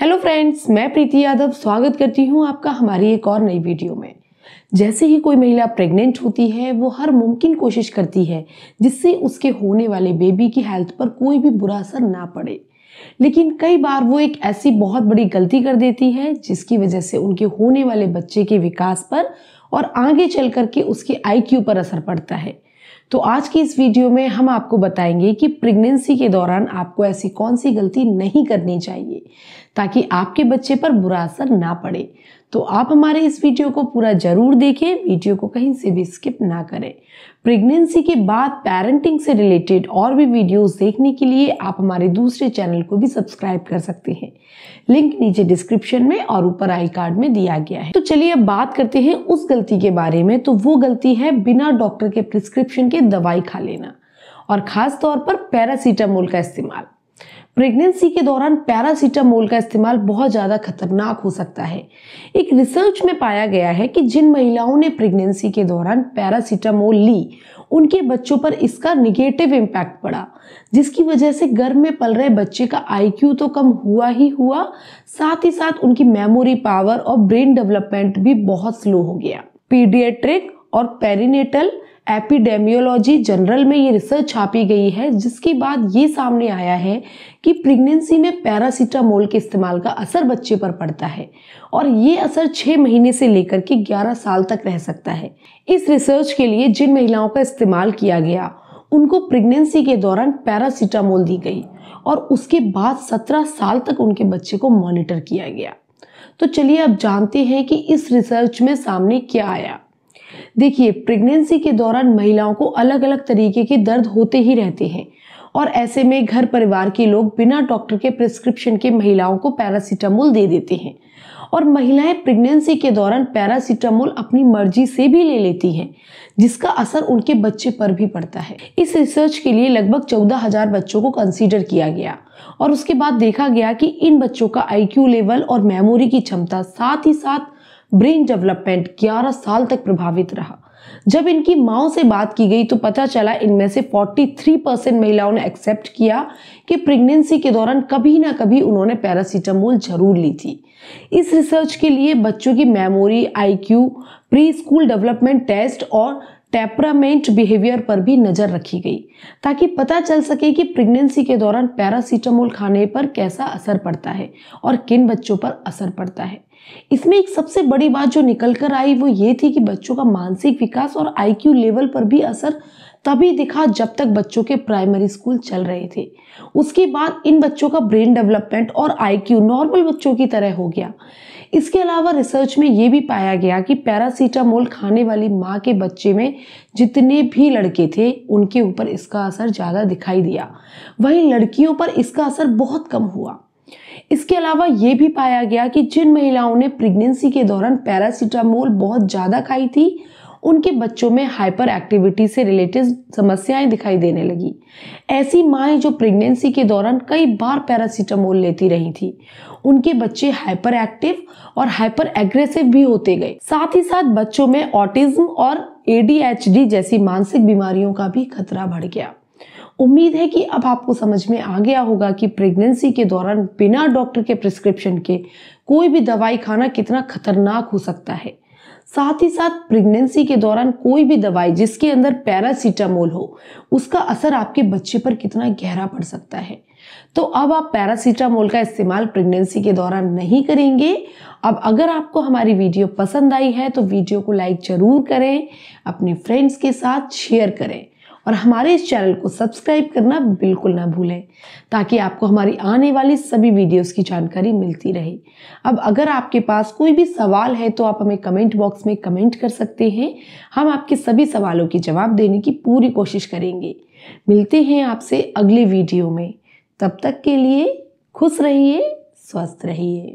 hello friends मैं प्रीति यादव स्वागत करती हूँ आपका हमारी एक और नई वीडियो में जैसे ही कोई महिला प्रेग्नेंट होती है वो हर मुमकिन कोशिश करती है जिससे उसके होने वाले बेबी की हेल्थ पर कोई भी बुरा असर ना पड़े लेकिन कई बार वो एक ऐसी बहुत बड़ी गलती कर देती है जिसकी वजह से उनके होने वाले बच्चे के विकास पर और आगे चल करके उसके आई पर असर पड़ता है तो आज की इस वीडियो में हम आपको बताएंगे कि प्रेगनेंसी के दौरान आपको ऐसी कौन सी गलती नहीं करनी चाहिए ताकि आपके बच्चे पर बुरा असर ना पड़े तो आप हमारे इस वीडियो को पूरा जरूर देखें वीडियो को कहीं से भी स्किप ना करें प्रेगनेंसी के बाद पेरेंटिंग से रिलेटेड और भी वीडियोस देखने के लिए आप हमारे दूसरे चैनल को भी सब्सक्राइब कर सकते हैं लिंक नीचे डिस्क्रिप्शन में और ऊपर आई कार्ड में दिया गया है तो चलिए अब बात करते हैं उस गलती के बारे में तो वो गलती है बिना डॉक्टर के प्रिस्क्रिप्शन के के दवाई खा लेना और ख़ास तौर पर पैरासीटामोल का इस्तेमाल प्रेगनेंसी के दौरान पैरासीटामोल का इस्तेमाल बहुत ज़्यादा खतरनाक हो सकता है एक रिसर्च में पाया गया है कि जिन महिलाओं ने प्रेगनेंसी के दौरान पैरासीटामोल ली उनके बच्चों पर इसका निगेटिव इम्पैक्ट पड़ा जिसकी वजह से गर्भ में पल रहे बच्चे का आईक्यू तो कम हुआ ही हुआ साथ ही साथ उनकी मेमोरी पावर और ब्रेन डेवलपमेंट भी बहुत स्लो हो गया पीडियट्रिक और पेरिनेटल एपिडेमियोलॉजी जनरल में ये रिसर्च छापी गई है जिसके बाद ये सामने आया है कि प्रेगनेंसी में पैरासीटामोल के इस्तेमाल का असर बच्चे पर पड़ता है और ये असर 6 महीने से लेकर के ग्यारह साल तक रह सकता है इस रिसर्च के लिए जिन महिलाओं का इस्तेमाल किया गया उनको प्रेगनेंसी के दौरान पैरासीटामोल दी गई और उसके बाद 17 साल तक उनके बच्चे को मॉनिटर किया गया तो चलिए अब जानते हैं कि इस रिसर्च में सामने क्या आया देखिए प्रेगनेंसी के दौरान महिलाओं को अलग अलग तरीके के दर्द होते ही रहते हैं और ऐसे में घर परिवार के लोग बिना डॉक्टर के प्रिस्क्रिप्शन के महिलाओं को पैरासीटामोल दे देते हैं और महिलाएं प्रेगनेंसी के दौरान पैरासीटामोल अपनी मर्जी से भी ले लेती हैं जिसका असर उनके बच्चे पर भी पड़ता है इस रिसर्च के लिए लगभग चौदह हजार बच्चों को कंसीडर किया गया और उसके बाद देखा गया कि इन बच्चों का आईक्यू लेवल और मेमोरी की क्षमता साथ ही साथ ब्रेन डेवलपमेंट 11 साल तक प्रभावित रहा जब इनकी माओ से बात की गई तो पता चला इनमें से 43 परसेंट महिलाओं ने एक्सेप्ट किया कि प्रेगनेंसी के दौरान कभी ना कभी उन्होंने पैरासीटामोल जरूर ली थी इस रिसर्च के लिए बच्चों की memory IQ pre school development test और टेपरामेंट बिहेवियर पर भी नज़र रखी गई ताकि पता चल सके कि प्रेगनेंसी के दौरान पैरासीटामोल खाने पर कैसा असर पड़ता है और किन बच्चों पर असर पड़ता है इसमें एक सबसे बड़ी बात जो निकल कर आई वो ये थी कि बच्चों का मानसिक विकास और आईक्यू लेवल पर भी असर तभी दिखा जब तक बच्चों के प्राइमरी स्कूल चल रहे थे उसके बाद इन बच्चों का ब्रेन डेवलपमेंट और आईक्यू नॉर्मल बच्चों की तरह हो गया इसके अलावा रिसर्च में ये भी पाया गया कि पैरासीटामोल खाने वाली माँ के बच्चे में जितने भी लड़के थे उनके ऊपर इसका असर ज़्यादा दिखाई दिया वहीं लड़कियों पर इसका असर बहुत कम हुआ इसके अलावा ये भी पाया गया कि जिन महिलाओं ने प्रेगनेंसी के दौरान पैरासीटामोल बहुत ज़्यादा खाई थी उनके बच्चों में हाइपर एक्टिविटी से रिलेटेड समस्याएं दिखाई देने लगी ऐसी माएँ जो प्रेगनेंसी के दौरान कई बार पैरासीटामोल लेती रही थी उनके बच्चे हाइपर एक्टिव और हाइपर एग्रेसिव भी होते गए साथ ही साथ बच्चों में ऑटिज्म और एडीएचडी जैसी मानसिक बीमारियों का भी खतरा बढ़ गया उम्मीद है कि अब आपको समझ में आ गया होगा कि प्रेगनेंसी के दौरान बिना डॉक्टर के प्रिस्क्रिप्शन के कोई भी दवाई खाना कितना खतरनाक हो सकता है साथ ही साथ प्रेगनेंसी के दौरान कोई भी दवाई जिसके अंदर पैरासीटामोल हो उसका असर आपके बच्चे पर कितना गहरा पड़ सकता है तो अब आप पैरासीटामोल का इस्तेमाल प्रेगनेंसी के दौरान नहीं करेंगे अब अगर आपको हमारी वीडियो पसंद आई है तो वीडियो को लाइक जरूर करें अपने फ्रेंड्स के साथ शेयर करें और हमारे इस चैनल को सब्सक्राइब करना बिल्कुल ना भूलें ताकि आपको हमारी आने वाली सभी वीडियोस की जानकारी मिलती रहे अब अगर आपके पास कोई भी सवाल है तो आप हमें कमेंट बॉक्स में कमेंट कर सकते हैं हम आपके सभी सवालों के जवाब देने की पूरी कोशिश करेंगे मिलते हैं आपसे अगले वीडियो में तब तक के लिए खुश रहिए स्वस्थ रहिए